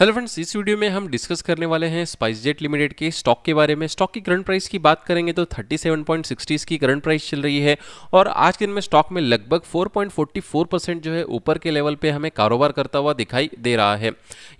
hello friends इस video में हम डिस्कस करने वाले हैं स्पाइस जेट लिमिटेड के स्टॉक के बारे में स्टॉक की करंट प्राइस की बात करेंगे तो 37.60 की करंट प्राइस चल रही है और आज के दिन में स्टॉक में लगभग 4.44 परसेंट जो है ऊपर के लेवल पे हमें कारोबार करता हुआ दिखाई दे रहा है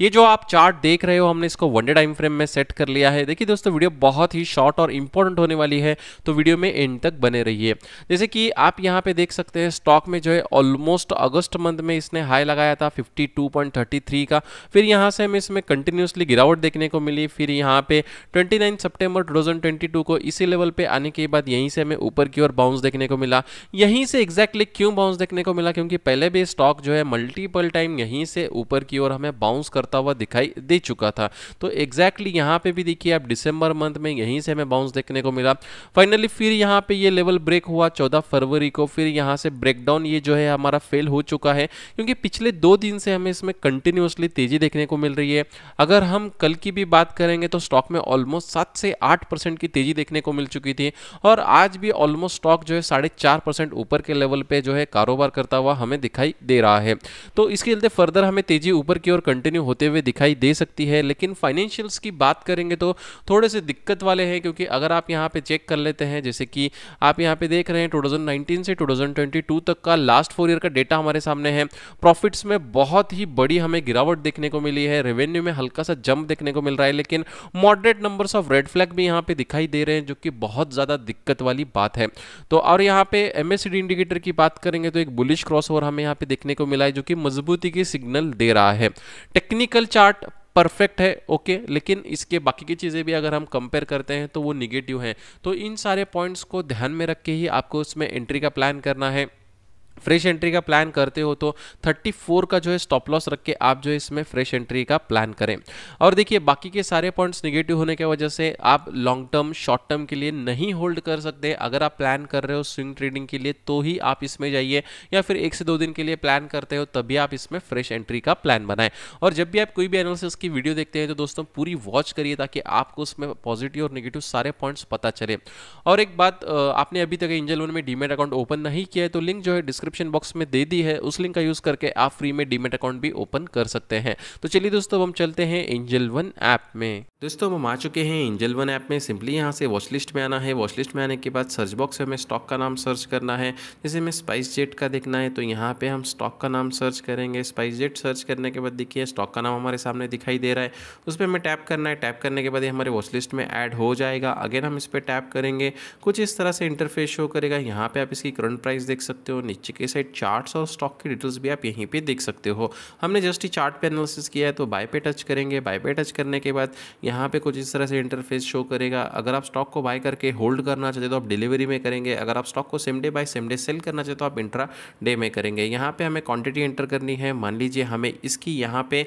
ये जो आप चार्ट देख रहे हो हमने इसको वनडे टाइम फ्रेम में सेट कर लिया है देखिए दोस्तों वीडियो बहुत ही शॉर्ट और इंपॉर्टेंट होने वाली है तो वीडियो में एंड तक बने रही जैसे कि आप यहाँ पे देख सकते हैं स्टॉक में जो है ऑलमोस्ट अगस्त मंथ में इसने हाई लगाया था फिफ्टी का फिर यहाँ से छः में इसमें कंटिन्यूसली गिरावट देखने को मिली फिर यहाँ पे 29 सितंबर 2022 को इसी लेवल पे आने के बाद यहीं से हमें ऊपर की ओर बाउंस देखने को मिला यहीं से एग्जैक्टली क्यों बाउंस देखने को मिला क्योंकि पहले भी स्टॉक जो है मल्टीपल टाइम यहीं से ऊपर की ओर हमें बाउंस करता हुआ दिखाई दे चुका था तो एग्जैक्टली exactly यहाँ पे भी देखिए आप डिसंबर मंथ में यहीं से हमें बाउंस देखने को मिला फाइनली फिर यहाँ पे ये लेवल ब्रेक हुआ चौदह फरवरी को फिर यहाँ से ब्रेकडाउन ये जो है हमारा फेल हो चुका है क्योंकि पिछले दो दिन से हमें इसमें कंटिन्यूसली तेजी देखने को मिल मिल रही है अगर हम कल की भी बात करेंगे तो स्टॉक में ऑलमोस्ट सात से आठ परसेंट की तेजी देखने को मिल चुकी थी और आज भी ऑलमोस्ट स्टॉक जो है साढ़े चार परसेंट ऊपर के लेवल पे जो है कारोबार करता हुआ हमें दिखाई दे रहा है तो इसके चलते फर्दर हमें तेजी ऊपर की ओर कंटिन्यू होते हुए दिखाई दे सकती है लेकिन फाइनेंशियल्स की बात करेंगे तो थोड़े से दिक्कत वाले हैं क्योंकि अगर आप यहाँ पे चेक कर लेते हैं जैसे कि आप यहाँ पे देख रहे हैं टू से टू तक का लास्ट फोर ईयर का डेटा हमारे सामने है प्रॉफिट्स में बहुत ही बड़ी हमें गिरावट देखने को मिली है रेवेन्यू में हल्का सा जंप देखने को मिल रहा है लेकिन moderate numbers of red flag भी यहाँ पे दिखाई दे रहे हैं जो कि बहुत ज़्यादा दिक्कत वाली बात है तो और यहाँ पे एम इंडिकेटर की बात करेंगे तो एक बुलिश क्रॉस ओवर हमें यहाँ पे देखने को मिला है जो कि मजबूती की सिग्नल दे रहा है टेक्निकल चार्ट परफेक्ट है ओके लेकिन इसके बाकी की चीज़ें भी अगर हम कंपेयर करते हैं तो वो निगेटिव हैं तो इन सारे पॉइंट्स को ध्यान में रख के ही आपको उसमें एंट्री का प्लान करना है फ्रेश एंट्री का प्लान करते हो तो 34 का जो है स्टॉप लॉस रख के आप जो है इसमें फ्रेश एंट्री का प्लान करें और देखिए बाकी के सारे पॉइंट्स निगेटिव होने की वजह से आप लॉन्ग टर्म शॉर्ट टर्म के लिए नहीं होल्ड कर सकते अगर आप प्लान कर रहे हो स्विंग ट्रेडिंग के लिए तो ही आप इसमें जाइए या फिर एक से दो दिन के लिए प्लान करते हो तभी आप इसमें फ्रेश एंट्री का प्लान बनाएं और जब भी आप कोई भी एनालिसिस की वीडियो देखते हैं तो दोस्तों पूरी वॉच करिए ताकि आपको उसमें पॉजिटिव और निगेटिव सारे पॉइंट्स पता चले और एक बात आपने अभी तक एंजल में डीमेट अकाउंट ओपन नहीं किया है तो लिंक जो है डिस्क डिस्क्रिप्शन बॉक्स में दे दी है उस लिंक का यूज़ करके आप फ्री में डीमेट अकाउंट भी ओपन कर सकते हैं तो चलिए दोस्तों हम चलते हैं एंजल वन ऐप में दोस्तों हम आ चुके हैं एंजल वन ऐप में सिंपली यहाँ से वॉच लिस्ट में आना है वॉच लिस्ट में आने के बाद सर्च बॉक्स में हमें स्टॉक का नाम सर्च करना है जैसे हमें स्पाइस जेट का देखना है तो यहाँ पे हम स्टॉक का नाम सर्च करेंगे स्पाइस जेट सर्च करने के बाद देखिए स्टॉक का नाम हमारे सामने दिखाई दे रहा है उस पर हमें टैप करना है टैप करने के बाद ये हमारे वॉच लिस्ट में ऐड हो जाएगा अगेन हम इस पर टैप करेंगे कुछ इस तरह से इंटरफेस शो करेगा यहाँ पे आप इसकी करंट प्राइस देख सकते हो नीचे के साइड चार्ट्स और स्टॉक की डिटेल्स भी आप यहीं पे देख सकते हो हमने जस्ट ही चार्ट पे एनालिसिस किया है तो बाय पे टच करेंगे बाय पे टच करने के बाद यहाँ पे कुछ इस तरह से इंटरफेस शो करेगा अगर आप स्टॉक को बाय करके होल्ड करना चाहते तो आप डिलीवरी में करेंगे अगर आप स्टॉक को same day buy same day sell करना चाहते तो आप इंट्रा डे में करेंगे यहाँ पर हमें क्वान्टिटी एंटर करनी है मान लीजिए हमें इसकी यहाँ पर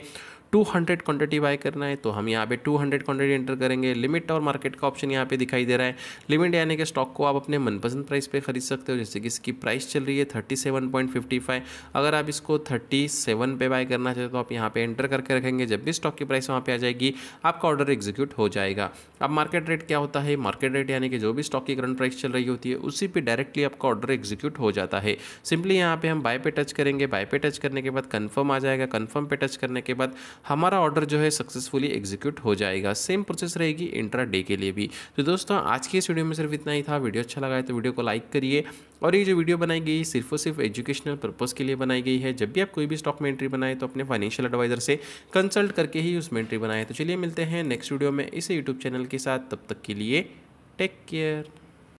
200 क्वांटिटी बाय करना है तो हम यहाँ पे 200 क्वांटिटी एंटर करेंगे लिमिट और मार्केट का ऑप्शन यहाँ पे दिखाई दे रहा है लिमिट यानी कि स्टॉक को आप अपने मनपसंद प्राइस पे खरीद सकते हो जैसे कि इसकी प्राइस चल रही है 37.55 अगर आप इसको 37 पे बाय करना चाहते हो तो आप यहाँ पे एंटर करके रखेंगे जब भी स्टॉक की प्राइस वहाँ पर आ जाएगी आपका ऑर्डर एग्जीक्यूट हो जाएगा अब मार्केट रेट क्या होता है मार्केट रेट यानी कि जो भी स्टॉक की करंट प्राइस चल रही होती है उसी पर डायरेक्टली आपका ऑर्डर एग्जीक्यूट हो जाता है सिंपली यहाँ पर हम बाय पे टच करेंगे बाय पे टच करने के बाद कन्फर्म आ जाएगा कन्फर्म पे टच करने के बाद हमारा ऑर्डर जो है सक्सेसफुली एग्जीक्यूट हो जाएगा सेम प्रोसेस रहेगी इंट्रा डे के लिए भी तो दोस्तों आज की इस वीडियो में सिर्फ इतना ही था वीडियो अच्छा लगा है तो वीडियो को लाइक करिए और ये जो वीडियो बनाई गई सिर्फ और सिर्फ एजुकेशनल पर्पज़ के लिए बनाई गई है जब भी आप कोई भी स्टॉक में एंट्री बनाए तो अपने फाइनेंशियल एडवाइज़र से कंसल्ट करके ही उसमें एंट्री बनाए तो चलिए मिलते हैं नेक्स्ट वीडियो में इस यूट्यूब चैनल के साथ तब तक के लिए टेक केयर